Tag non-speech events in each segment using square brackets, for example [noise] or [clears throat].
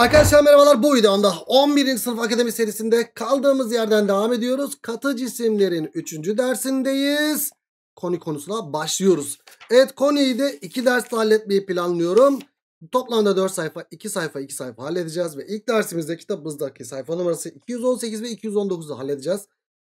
Arkadaşlar merhabalar bu videomda 11. sınıf akademi serisinde kaldığımız yerden devam ediyoruz. Katı cisimlerin 3. dersindeyiz. Koni konusuna başlıyoruz. Evet Koni'yi de 2 derste halletmeyi planlıyorum. Toplamda 4 sayfa 2 sayfa 2 sayfa halledeceğiz. Ve ilk dersimizde kitabımızdaki sayfa numarası 218 ve 219'u halledeceğiz.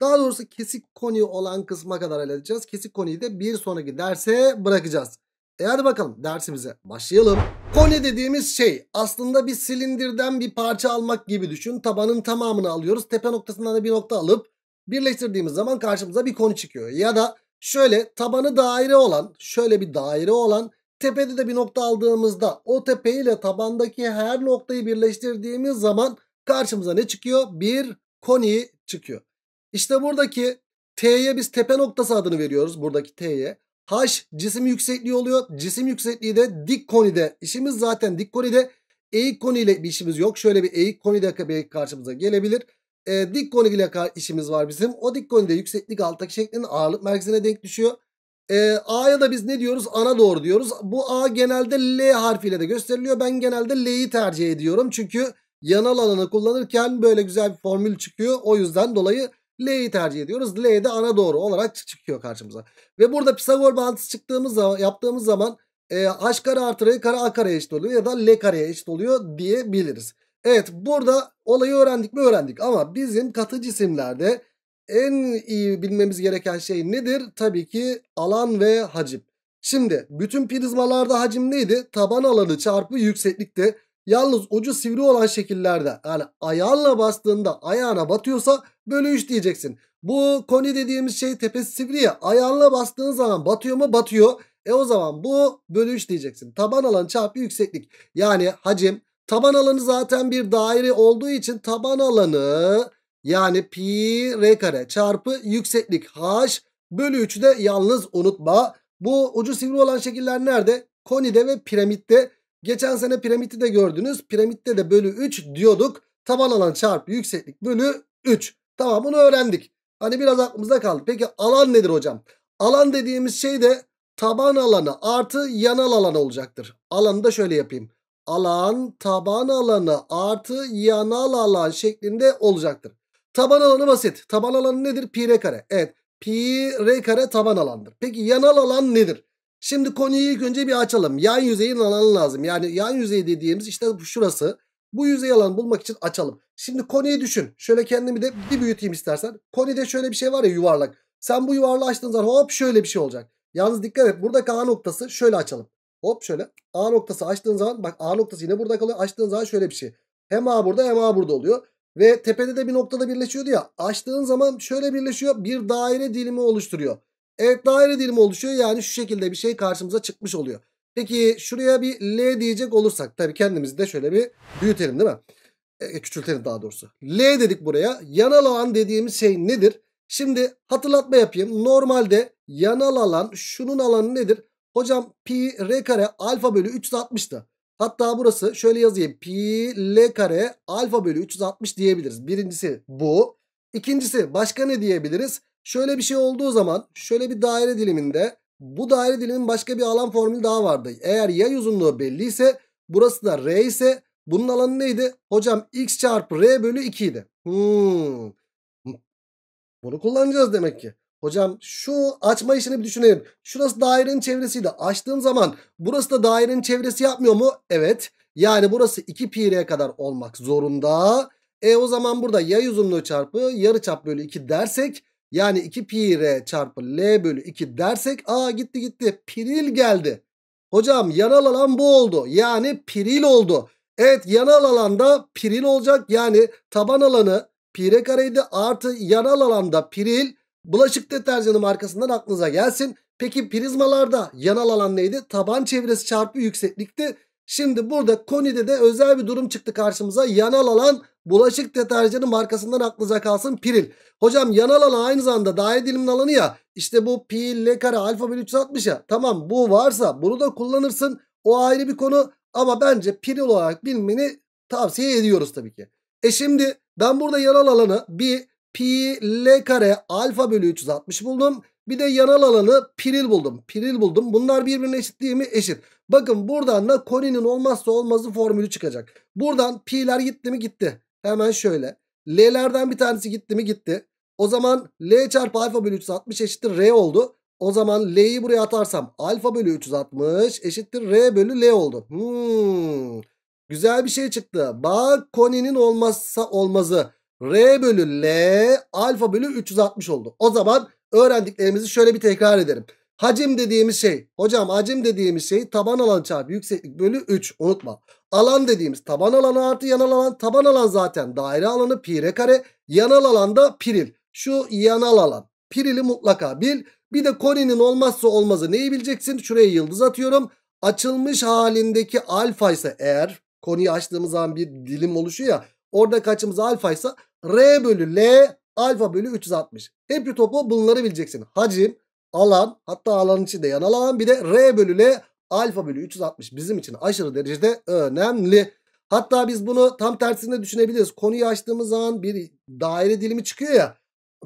Daha doğrusu kesik koni olan kısma kadar halledeceğiz. Kesik koniyi de bir sonraki derse bırakacağız. E hadi bakalım dersimize başlayalım. Kone dediğimiz şey aslında bir silindirden bir parça almak gibi düşün. Tabanın tamamını alıyoruz. Tepe noktasından da bir nokta alıp birleştirdiğimiz zaman karşımıza bir koni çıkıyor. Ya da şöyle tabanı daire olan, şöyle bir daire olan tepede de bir nokta aldığımızda o tepe ile tabandaki her noktayı birleştirdiğimiz zaman karşımıza ne çıkıyor? Bir koni çıkıyor. İşte buradaki T'ye biz tepe noktası adını veriyoruz. Buradaki T'ye. H cisim yüksekliği oluyor. Cisim yüksekliği de dik konide. İşimiz zaten dik konide. Eğik koniyle bir işimiz yok. Şöyle bir eğik konide belki karşımıza gelebilir. E, dik koniyle işimiz var bizim. O dik konide yükseklik alttaki şeklin ağırlık merkezine denk düşüyor. E, A'ya da biz ne diyoruz? Ana doğru diyoruz. Bu A genelde L harfiyle de gösteriliyor. Ben genelde L'yi tercih ediyorum. Çünkü yanal alanı kullanırken böyle güzel bir formül çıkıyor. O yüzden dolayı L'yi tercih ediyoruz. L de ana doğru olarak çıkıyor karşımıza. Ve burada Pisagor bağıntısı çıktığımız zaman, yaptığımız zaman e, h kare artı r kare a kareye eşit oluyor ya da l kareye eşit oluyor diyebiliriz. Evet burada olayı öğrendik mi öğrendik ama bizim katı cisimlerde en iyi bilmemiz gereken şey nedir? Tabii ki alan ve hacim. Şimdi bütün prizmalarda hacim neydi? Taban alanı çarpı yükseklikti. Yalnız ucu sivri olan şekillerde yani ayağınla bastığında ayağına batıyorsa bölü 3 diyeceksin. Bu koni dediğimiz şey tepesi sivri ya ayağınla bastığın zaman batıyor mu batıyor. E o zaman bu bölü 3 diyeceksin. Taban alan çarpı yükseklik yani hacim taban alanı zaten bir daire olduğu için taban alanı yani pi r kare çarpı yükseklik h bölü 3'ü de yalnız unutma. Bu ucu sivri olan şekiller nerede? Konide ve piramitte. Geçen sene piramidi de gördünüz. Piramitte de bölü 3 diyorduk. Taban alan çarpı yükseklik bölü 3. Tamam bunu öğrendik. Hani biraz aklımızda kaldı. Peki alan nedir hocam? Alan dediğimiz şey de taban alanı artı yanal alan olacaktır. Alanı da şöyle yapayım. Alan taban alanı artı yanal alan şeklinde olacaktır. Taban alanı basit. Taban alanı nedir? Pi r kare. Evet. Pi r kare taban alandır. Peki yanal alan nedir? Şimdi konuyu ilk önce bir açalım. Yan yüzeyin alanı lazım. Yani yan yüzey dediğimiz işte şurası. Bu yüzey alanı bulmak için açalım. Şimdi konuyu düşün. Şöyle kendimi de bir büyüteyim istersen. Konide şöyle bir şey var ya yuvarlak. Sen bu yuvarlığı açtığın zaman hop şöyle bir şey olacak. Yalnız dikkat et buradaki A noktası şöyle açalım. Hop şöyle A noktası açtığın zaman bak A noktası yine burada kalıyor. Açtığın zaman şöyle bir şey. Hem A burada hem A burada oluyor. Ve tepede de bir noktada birleşiyordu ya. Açtığın zaman şöyle birleşiyor. Bir daire dilimi oluşturuyor. Evet daire dilimi oluşuyor. Yani şu şekilde bir şey karşımıza çıkmış oluyor. Peki şuraya bir L diyecek olursak tabii kendimizi de şöyle bir büyütelim değil mi? E, e küçültelim daha doğrusu. L dedik buraya. Yanal alan dediğimiz şey nedir? Şimdi hatırlatma yapayım. Normalde yanal alan şunun alanı nedir? Hocam pi r kare alfa bölü 360'tı. Hatta burası şöyle yazayım. Pi l kare alfa bölü 360 diyebiliriz. Birincisi bu. İkincisi başka ne diyebiliriz? Şöyle bir şey olduğu zaman şöyle bir daire diliminde bu daire dilimin başka bir alan formülü daha vardı. Eğer yay uzunluğu belli ise burası da R ise bunun alanı neydi? Hocam x çarpı R bölü 2 idi. Hmm. Bunu kullanacağız demek ki. Hocam şu açma işini bir düşünelim. Şurası dairenin çevresiydi. Açtığım zaman burası da dairenin çevresi yapmıyor mu? Evet. Yani burası 2 pi r'ye kadar olmak zorunda. E o zaman burada yay uzunluğu çarpı yarı çap bölü 2 dersek yani 2 pi r çarpı l bölü 2 dersek a gitti gitti piril geldi. Hocam yanal alan bu oldu. Yani piril oldu. Evet yanal alanda piril olacak. Yani taban alanı pi r kareydi artı yanal alanda piril. Bulaşık deterjanı markasından aklınıza gelsin. Peki prizmalarda yanal alan neydi? Taban çevresi çarpı yükseklikti. Şimdi burada Koni'de de özel bir durum çıktı karşımıza. Yanal alan bulaşık deterjanı markasından aklınıza kalsın Piril. Hocam yanal alan aynı zamanda daire dilimin alanı ya. İşte bu pi, l kare, alfa bölü 360 ya. Tamam bu varsa bunu da kullanırsın. O ayrı bir konu ama bence Piril olarak bilmeni tavsiye ediyoruz tabii ki. E şimdi ben burada yanal alanı bir pi, l kare, alfa bölü 360 buldum. Bir de yanal alanı piril buldum. Piril buldum. Bunlar birbirine eşit değil mi? Eşit. Bakın buradan da koninin olmazsa olmazı formülü çıkacak. Buradan pi'ler gitti mi? Gitti. Hemen şöyle. L'lerden bir tanesi gitti mi? Gitti. O zaman L çarpı alfa bölü 360 eşittir R oldu. O zaman L'yi buraya atarsam alfa bölü 360 eşittir R bölü L oldu. Hmm. Güzel bir şey çıktı. Bak koninin olmazsa olmazı. R bölü L alfa bölü 360 oldu. O zaman öğrendiklerimizi şöyle bir tekrar edelim. Hacim dediğimiz şey. Hocam hacim dediğimiz şey taban alan çarpı yükseklik bölü 3. Unutma. Alan dediğimiz taban alanı artı yanal alan. Taban alan zaten daire alanı pire kare. Yanal alan da piril. Şu yanal alan. Pirili mutlaka bil. Bir de koninin olmazsa olmazı neyi bileceksin? Şuraya yıldız atıyorum. Açılmış halindeki alfa ise eğer konuyu açtığımız zaman bir dilim oluşuyor ya. Orada kaçımız alfa ise R bölü L Alfa bölü 360. Hep bir topu bunları bileceksin. Hacim, alan hatta alanın içinde yan alan bir de R bölü L alfa bölü 360 bizim için aşırı derecede önemli. Hatta biz bunu tam tersinde düşünebiliriz. Konuyu açtığımız zaman bir daire dilimi çıkıyor ya.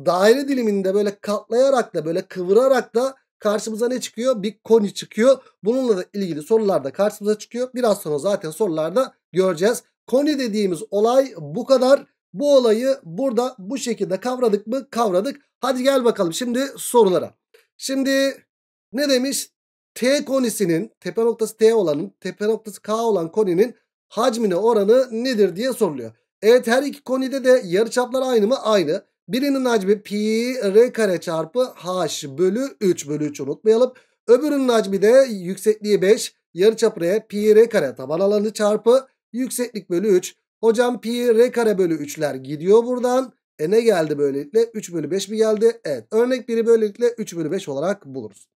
Daire diliminde böyle katlayarak da böyle kıvırarak da karşımıza ne çıkıyor? Bir koni çıkıyor. Bununla da ilgili sorular da karşımıza çıkıyor. Biraz sonra zaten sorularda göreceğiz. Koni dediğimiz olay bu kadar. Bu olayı burada bu şekilde kavradık mı? Kavradık. Hadi gel bakalım şimdi sorulara. Şimdi ne demiş? T konisinin tepe noktası T olanın tepe noktası K olan koninin hacmine oranı nedir diye soruluyor. Evet her iki konide de yarıçaplar aynı mı? Aynı. Birinin hacmi pi r kare çarpı h bölü 3 bölü 3 unutmayalım. Öbürünün hacmi de yüksekliği 5 yarıçap r pi r kare taban alanı çarpı yükseklik bölü 3. Hocam pi r kare bölü 3'ler gidiyor buradan. E ne geldi böylelikle? 3 bölü 5 mi geldi? Evet. Örnek 1'i böylelikle 3 bölü 5 olarak buluruz.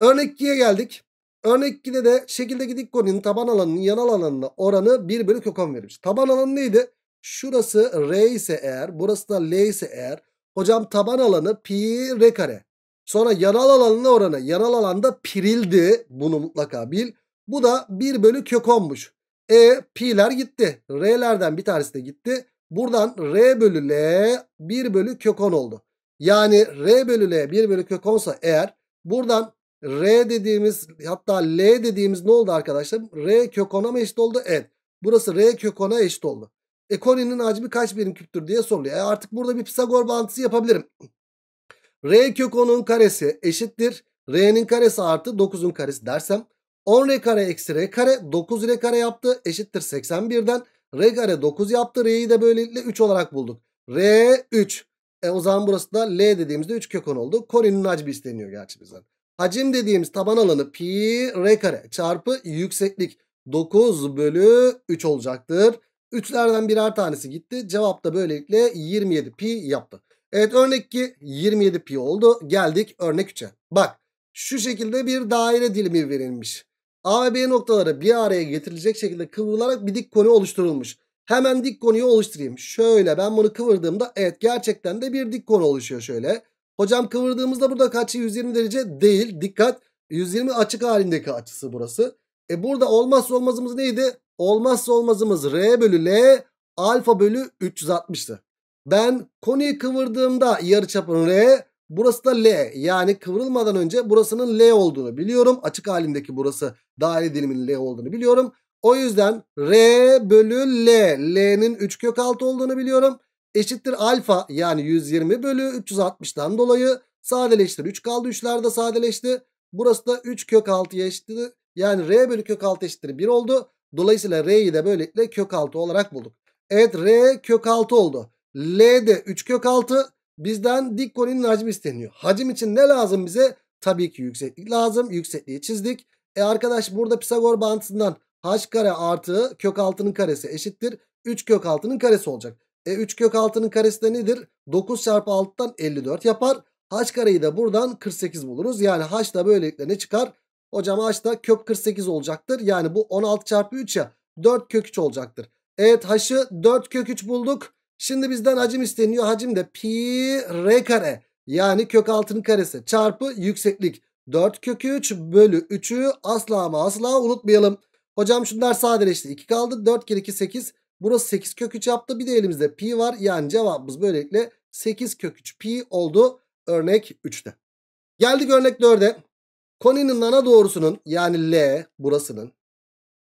Örnek 2'ye geldik. Örnek 2'de de şekildeki dikkonin taban alanının yan alanına oranı 1 bölü kök 10 verilmiş. Taban alanı neydi? Şurası r ise eğer, burası da l ise eğer. Hocam taban alanı pi r kare. Sonra yanal alanına oranı. Yanal alanda pirildi. Bunu mutlaka bil. Bu da 1 bölü kök 10'muş. E pi'ler gitti. R'lerden bir tanesi de gitti. Buradan R bölü L 1 bölü kök 10 oldu. Yani R bölü L 1 bölü kök 10 eğer buradan R dediğimiz hatta L dediğimiz ne oldu arkadaşlar? R kök 10'a mı eşit oldu? Evet. Burası R kök 10'a eşit oldu. Ekoninin koninin hacmi kaç birim küptür diye soruluyor. E artık burada bir Pisagor bağıntısı yapabilirim. R kök 10'un karesi eşittir. R'nin karesi artı 9'un karesi dersem 10 r kare eksi r kare 9 r kare yaptı eşittir 81'den. R kare 9 yaptı. R'yi de böylelikle 3 olarak bulduk. R 3. E o zaman burası da L dediğimizde 3 kök oldu. Kore'nin hacmi isteniyor gerçi bizden. Hacim dediğimiz taban alanı pi r kare çarpı yükseklik 9 bölü 3 olacaktır. 3'lerden birer tanesi gitti. Cevap da böylelikle 27 pi yaptı. Evet örnek 2 27 pi oldu. Geldik örnek 3'e. Bak şu şekilde bir daire dilimi verilmiş. A ve B noktaları bir araya getirilecek şekilde kıvrılarak bir dik koni oluşturulmuş. Hemen dik konuyu oluşturayım. Şöyle ben bunu kıvırdığımda evet gerçekten de bir dik konu oluşuyor şöyle. Hocam kıvırdığımızda burada kaçı 120 derece değil. Dikkat 120 açık halindeki açısı burası. E burada olmazsa olmazımız neydi? Olmazsa olmazımız R bölü L alfa bölü 360'tı. Ben konuyu kıvırdığımda yarıçapın R Burası da L yani kıvrılmadan önce burasının L olduğunu biliyorum. Açık halindeki burası daire diliminin L olduğunu biliyorum. O yüzden R bölü L. L'nin 3 kök 6 olduğunu biliyorum. Eşittir alfa yani 120 bölü 360'dan dolayı sadeleştir. 3 kaldı 3'lerde sadeleşti. Burası da 3 kök 6'ya eşittir. Yani R bölü kök 6 eşittir 1 oldu. Dolayısıyla R'yi de böylelikle kök 6 olarak bulduk. Evet R kök 6 oldu. L de 3 kök 6. Bizden dik koninin hacmi isteniyor. Hacim için ne lazım bize? Tabii ki yükseklik lazım. Yüksekliği çizdik. E arkadaş burada Pisagor bağıntısından h kare artı kök altının karesi eşittir. 3 kök altının karesi olacak. E 3 kök altının karesi de nedir? 9 çarpı 6'dan 54 yapar. H kareyi de buradan 48 buluruz. Yani h da böylelikle ne çıkar? Hocam h da kök 48 olacaktır. Yani bu 16 çarpı 3 ya 4 kök 3 olacaktır. Evet h'ı 4 kök 3 bulduk. Şimdi bizden hacim isteniyor. Hacim de pi r kare yani kök altının karesi çarpı yükseklik. 4 kökü 3 bölü 3'ü asla ama asla unutmayalım. Hocam şunlar sadeleşti. 2 kaldı. 4 kere 2 8. Burası 8 kök 3 yaptı. Bir de elimizde pi var. Yani cevabımız böylelikle 8 kök 3 pi oldu. Örnek 3'te. Geldik örnek 4'e. Koninin ana doğrusunun yani L burasının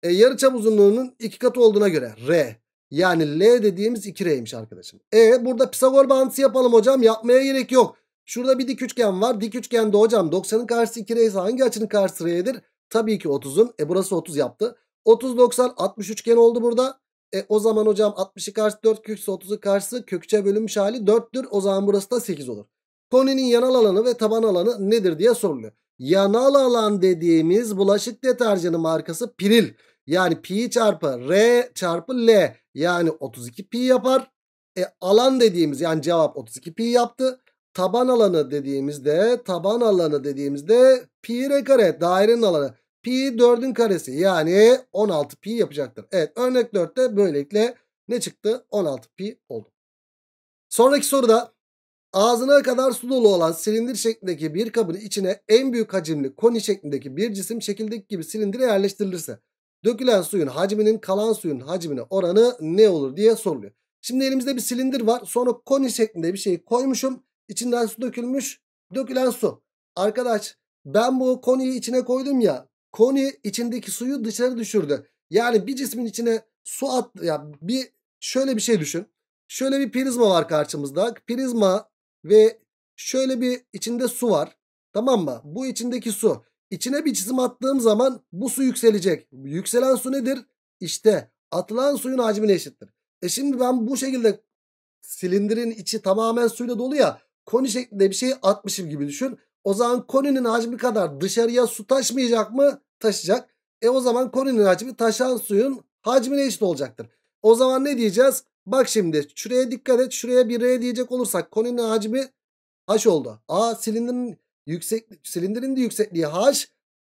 e, yarıçam uzunluğunun 2 katı olduğuna göre R yani L dediğimiz 2R'ymiş arkadaşım. E burada Pisagor bağıntısı yapalım hocam. Yapmaya gerek yok. Şurada bir dik üçgen var. Dik üçgende hocam 90'ın karşısı 2R ise hangi açının karşısı R'dir? Tabii ki 30'un. E burası 30 yaptı. 30 90 60 üçgen oldu burada. E o zaman hocam 60'ı karşı 4 kök, 30'u karşısı kökçe bölünmüş hali 4'tür. O zaman burası da 8 olur. Koninin yanal alanı ve taban alanı nedir diye soruluyor. Yanal alan dediğimiz bulaşık deterjanı markası Piril. Yani pi çarpı R çarpı L. Yani 32 pi yapar. E alan dediğimiz yani cevap 32 pi yaptı. Taban alanı dediğimizde taban alanı dediğimizde pi r kare dairenin alanı. Pi 4'ün karesi yani 16 pi yapacaktır. Evet örnek 4'te böylelikle ne çıktı? 16 pi oldu. Sonraki soruda ağzına kadar su dolu olan silindir şeklindeki bir kabın içine en büyük hacimli koni şeklindeki bir cisim şekildeki gibi silindire yerleştirilirse Dökülen suyun hacminin kalan suyun hacmine oranı ne olur diye soruluyor. Şimdi elimizde bir silindir var. Sonra koni şeklinde bir şey koymuşum. İçinden su dökülmüş. Dökülen su. Arkadaş ben bu koniyi içine koydum ya. Koni içindeki suyu dışarı düşürdü. Yani bir cismin içine su at ya bir şöyle bir şey düşün. Şöyle bir prizma var karşımızda. Prizma ve şöyle bir içinde su var. Tamam mı? Bu içindeki su İçine bir çizim attığım zaman bu su yükselecek. Yükselen su nedir? İşte atılan suyun hacmine eşittir. E şimdi ben bu şekilde silindirin içi tamamen suyla dolu ya koni şeklinde bir şey atmışım gibi düşün. O zaman koninin hacmi kadar dışarıya su taşmayacak mı? Taşacak. E o zaman koninin hacmi taşan suyun hacmine eşit olacaktır. O zaman ne diyeceğiz? Bak şimdi şuraya dikkat et. Şuraya bir R diyecek olursak koninin hacmi H oldu. A silindirin Yüksek, silindirin de yüksekliği h.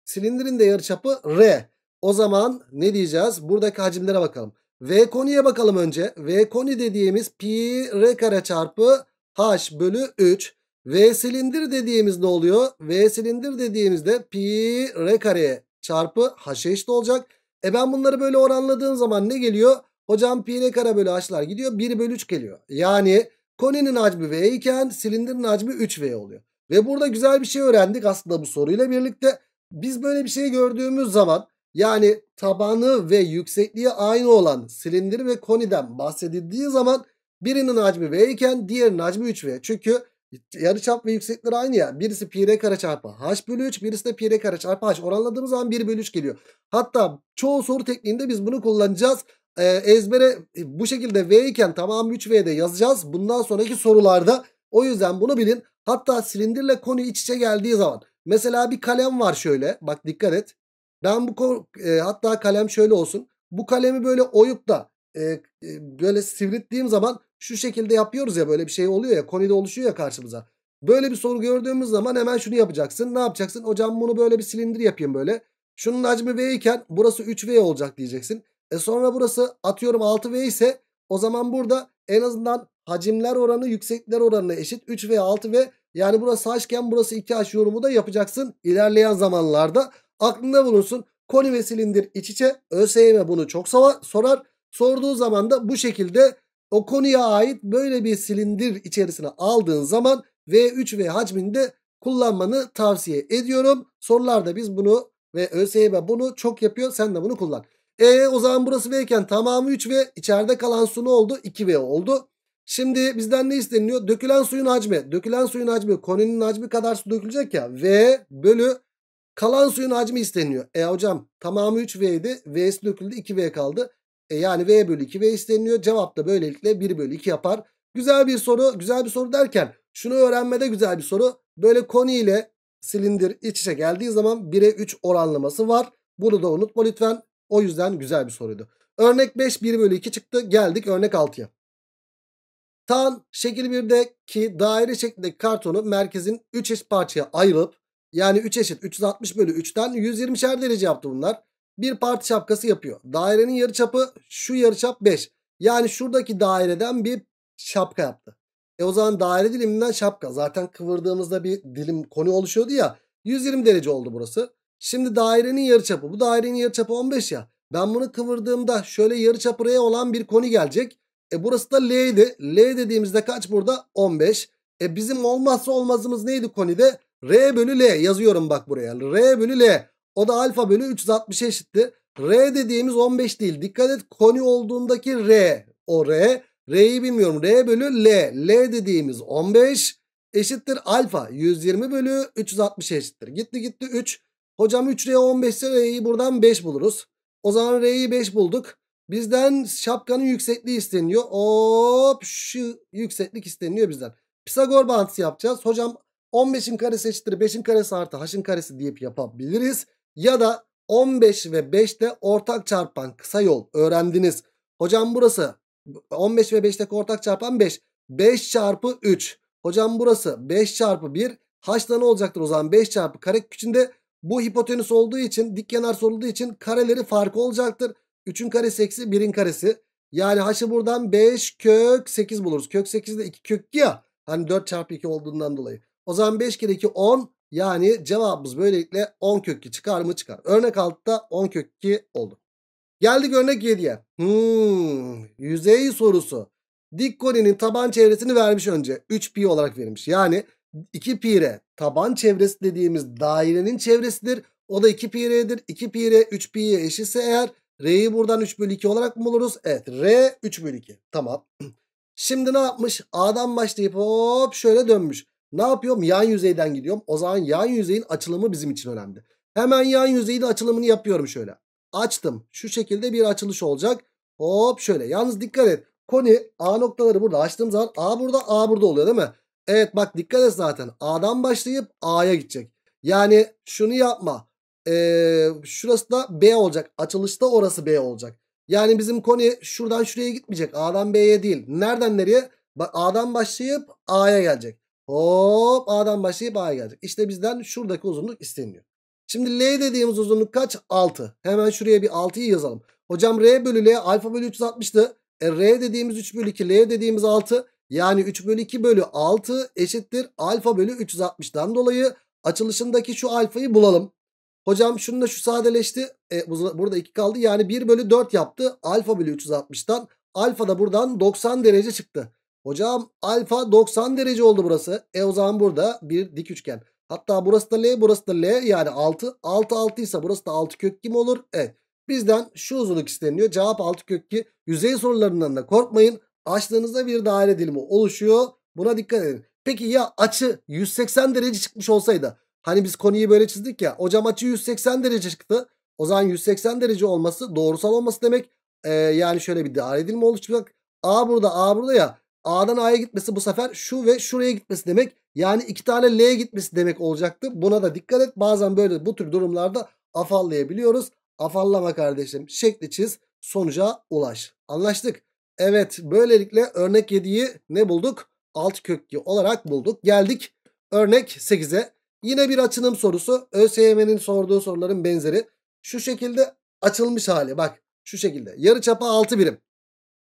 Silindirin de yarıçapı r. O zaman ne diyeceğiz? Buradaki hacimlere bakalım. V koniye bakalım önce. V koni dediğimiz pi r kare çarpı h bölü 3. V silindir dediğimiz ne oluyor? V silindir dediğimizde pi r kare çarpı h'e eşit olacak. E ben bunları böyle oranladığım zaman ne geliyor? Hocam pi r kare bölü h'lar gidiyor. 1 bölü 3 geliyor. Yani koninin hacmi v iken silindirin hacmi 3v oluyor. Ve burada güzel bir şey öğrendik aslında bu soruyla birlikte. Biz böyle bir şey gördüğümüz zaman yani tabanı ve yüksekliği aynı olan silindir ve koniden bahsedildiği zaman birinin hacmi V iken diğerinin hacmi 3V. Çünkü yarıçap ve yüksekler aynı ya. Birisi pi r kare çarpı h bölü 3 birisi de pi r kare çarpı h. Oranladığımız zaman 1 bölü 3 geliyor. Hatta çoğu soru tekniğinde biz bunu kullanacağız. Ee, ezbere bu şekilde v iken tamam 3v'de yazacağız. Bundan sonraki sorularda o yüzden bunu bilin. Hatta silindirle konu iç içe geldiği zaman. Mesela bir kalem var şöyle. Bak dikkat et. Ben bu e, hatta kalem şöyle olsun. Bu kalemi böyle oyup da e, e, böyle sivrittiğim zaman şu şekilde yapıyoruz ya böyle bir şey oluyor ya konide oluşuyor ya karşımıza. Böyle bir soru gördüğümüz zaman hemen şunu yapacaksın. Ne yapacaksın? Hocam bunu böyle bir silindir yapayım böyle. Şunun hacmi V iken burası 3V olacak diyeceksin. E sonra burası atıyorum 6V ise o zaman burada en azından hacimler oranı yüksekler oranına eşit 3 ve 6 ve yani burası h'ken burası 2h yorumu da yapacaksın ilerleyen zamanlarda aklında bulunsun. Koni ve silindir iç içe ÖSYM bunu çok sorar. Sorduğu zaman da bu şekilde o konuya ait böyle bir silindir içerisine aldığın zaman V3 ve hacminde kullanmanı tavsiye ediyorum. Sorularda biz bunu ve ÖSYM bunu çok yapıyor. Sen de bunu kullan. E o zaman burası V'yken tamamı 3V. içeride kalan su ne oldu? 2V oldu. Şimdi bizden ne isteniliyor? Dökülen suyun hacmi. Dökülen suyun hacmi koninin hacmi kadar su dökülecek ya. V bölü kalan suyun hacmi isteniliyor. E hocam tamamı 3V idi. V'si döküldü 2V kaldı. E yani V bölü 2V isteniliyor. Cevap da böylelikle 1 bölü 2 yapar. Güzel bir soru. Güzel bir soru derken şunu öğrenmede güzel bir soru. Böyle koniyle silindir iç içe geldiği zaman 1'e 3 oranlaması var. Bunu da unutma lütfen. O yüzden güzel bir soruydu. Örnek 5 1 bölü 2 çıktı. Geldik örnek 6'ya. Tan şekil 1'deki daire şeklindeki kartonu merkezin 3 eşit parçaya ayırıp yani 3 eşit 360 bölü 3'ten 120'şer derece yaptı bunlar. Bir parti şapkası yapıyor. Dairenin yarıçapı şu yarıçap 5. Yani şuradaki daireden bir şapka yaptı. E o zaman daire diliminden şapka. Zaten kıvırdığımızda bir dilim konu oluşuyordu ya. 120 derece oldu burası. Şimdi dairenin yarıçapı. Bu dairenin yarıçapı 15 ya. Ben bunu kıvırdığımda şöyle yarıçapı R olan bir koni gelecek. E burası da L'ydi. L dediğimizde kaç burada? 15. E bizim olmazsa olmazımız neydi konide? R bölü L yazıyorum bak buraya. R bölü L. O da alfa bölü 360 eşittir. R dediğimiz 15 değil. Dikkat et koni olduğundaki R. O R. R'yi bilmiyorum. R bölü L. L dediğimiz 15 eşittir alfa. 120 bölü 360 eşittir. Gitti gitti 3. Hocam 3R 15 ise R'yi buradan 5 buluruz. O zaman R'yi 5 bulduk. Bizden şapkanın yüksekliği isteniyor. Hop şu yükseklik isteniyor bizden. Pisagor bağıntısı yapacağız. Hocam 15'in karesi eşittir 5'in karesi artı h'ın karesi deyip yapabiliriz. Ya da 15 ve de ortak çarpan kısa yol öğrendiniz. Hocam burası 15 ve 5'te ortak çarpan 5. 5 çarpı 3. Hocam burası 5 çarpı 1. H'da ne olacaktır o zaman? 5 çarpı kare içinde bu hipotenüs olduğu için dik kenar sorulduğu için kareleri farkı olacaktır. 3'ün karesi eksi 1'in karesi. Yani haşı buradan 5 kök 8 buluruz. Kök 8 de 2 kök ya. Hani 4 çarpı 2 olduğundan dolayı. O zaman 5 kere 2 10. Yani cevabımız böylelikle 10 kök 2 çıkar mı çıkar. Örnek altta 10 kök 2 oldu. Geldik örnek 7'ye. Hmm, yüzey sorusu. Dik koninin taban çevresini vermiş önce. 3 pi olarak verilmiş. Yani 2 pi r taban çevresi dediğimiz dairenin çevresidir. O da 2 pi r'dir. 2 pi r 3 pi'ye eşitse eğer r'yi buradan 3 bölü 2 olarak mı buluruz? Evet r 3 bölü 2 tamam. [clears throat] Şimdi ne yapmış? A'dan başlayıp hop şöyle dönmüş. Ne yapıyorum? Yan yüzeyden gidiyorum. O zaman yan yüzeyin açılımı bizim için önemli. Hemen yan yüzeyin açılımını yapıyorum şöyle. Açtım. Şu şekilde bir açılış olacak. Hop şöyle. Yalnız dikkat et. Koni A noktaları burada açtığım zaman A burada A burada oluyor değil mi? Evet bak dikkat et zaten. A'dan başlayıp A'ya gidecek. Yani şunu yapma. Ee, şurası da B olacak. Açılışta orası B olacak. Yani bizim konu şuradan şuraya gitmeyecek. A'dan B'ye değil. Nereden nereye? Bak A'dan başlayıp A'ya gelecek. Hop A'dan başlayıp A'ya gelecek. İşte bizden şuradaki uzunluk isteniyor. Şimdi L dediğimiz uzunluk kaç? 6. Hemen şuraya bir 6'yı yazalım. Hocam R bölü L alfa bölü 360'tı. E, R dediğimiz 3 bölü 2 L dediğimiz 6. Yani 3 bölü 2 bölü 6 eşittir alfa bölü 360'dan dolayı açılışındaki şu alfayı bulalım. Hocam şunu da şu sadeleşti. E, burada 2 kaldı. Yani 1 bölü 4 yaptı. Alfa bölü 360'dan. Alfa da buradan 90 derece çıktı. Hocam alfa 90 derece oldu burası. E o zaman burada bir dik üçgen. Hatta burası da L burası da L yani 6. 6 6 ise burası da 6 kök kim olur? Evet. Bizden şu uzunluk isteniyor. Cevap 6 kök ki. Yüzey sorularından da korkmayın açtığınızda bir daire dilimi oluşuyor. Buna dikkat edin. Peki ya açı 180 derece çıkmış olsaydı? Hani biz konuyu böyle çizdik ya. Hocam açı 180 derece çıktı. O zaman 180 derece olması doğrusal olması demek. Ee, yani şöyle bir daire dilimi oluşacak. A burada A burada ya. A'dan A'ya gitmesi bu sefer şu ve şuraya gitmesi demek. Yani iki tane L'ye gitmesi demek olacaktı. Buna da dikkat et. Bazen böyle bu tür durumlarda afallayabiliyoruz. Afallama kardeşim. Şekli çiz. Sonuca ulaş. Anlaştık. Evet böylelikle örnek 7'yi ne bulduk? Alt köklü olarak bulduk. Geldik örnek 8'e. Yine bir açılım sorusu. ÖSYM'nin sorduğu soruların benzeri. Şu şekilde açılmış hali bak şu şekilde. Yarı çapa 6 birim.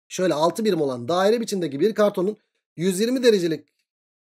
Şöyle 6 birim olan daire biçimdeki bir kartonun 120 derecelik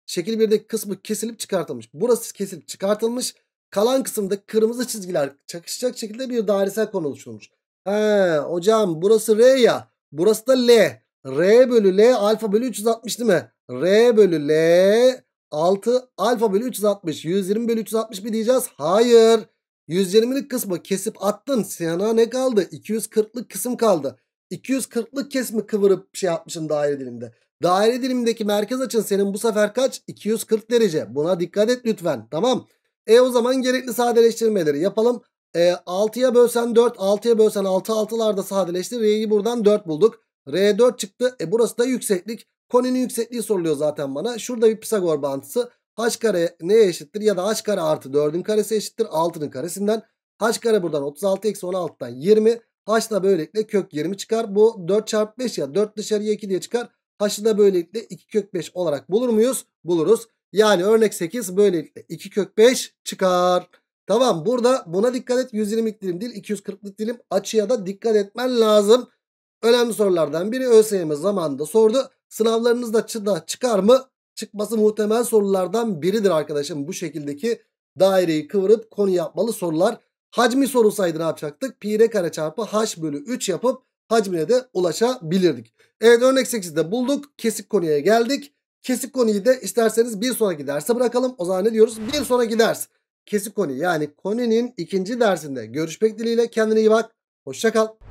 şekil 1'deki kısmı kesilip çıkartılmış. Burası kesilip çıkartılmış. Kalan kısımda kırmızı çizgiler çakışacak şekilde bir dairesel konu oluşturulmuş. He, hocam burası R ya. Burası da L. R bölü L alfa bölü 360 değil mi? R bölü L 6 alfa bölü 360. 120 bölü 360 mi diyeceğiz? Hayır. 120'lik kısmı kesip attın. Sana ne kaldı? 240'lık kısım kaldı. 240'lık kesimi kıvırıp şey yapmışsın daire dilimde. Daire dilimindeki merkez açın senin bu sefer kaç? 240 derece. Buna dikkat et lütfen. Tamam. E o zaman gerekli sadeleştirmeleri yapalım. E, 6'ya bölsen 4, 6'ya bölsen 6, 6'larda sadeleşti. R'yi buradan 4 bulduk. R 4 çıktı. E burası da yükseklik. Koninin yüksekliği soruluyor zaten bana. Şurada bir Pisagor bağıntısı. H kare neye eşittir? Ya da H kare artı 4'ün karesi eşittir 6'nın karesinden. H kare buradan 36 eksi 16'dan 20. H da böylelikle kök 20 çıkar. Bu 4 çarpı 5 ya 4 dışarıya 2 diye çıkar. H'ı da böylelikle 2 kök 5 olarak bulur muyuz? Buluruz. Yani örnek 8 böylelikle 2 kök 5 çıkar. Tamam burada buna dikkat et 120'lik dilim değil 240'lık dilim açıya da dikkat etmen lazım. Önemli sorulardan biri ÖSYM zamanında sordu. Sınavlarınızda da çıkar mı? Çıkması muhtemel sorulardan biridir arkadaşım. Bu şekildeki daireyi kıvırıp konu yapmalı sorular. Hacmi sorulsaydı ne yapacaktık? Pi r kare çarpı h bölü 3 yapıp hacmine de ulaşabilirdik. Evet örnek 8'de bulduk. Kesik konuya geldik. Kesik konuyu da isterseniz bir sonraki derse bırakalım. O zaman ne diyoruz? Bir sonraki ders. Kesik Koni yani Koni'nin ikinci dersinde görüşmek dileğiyle kendine iyi bak. Hoşçakal.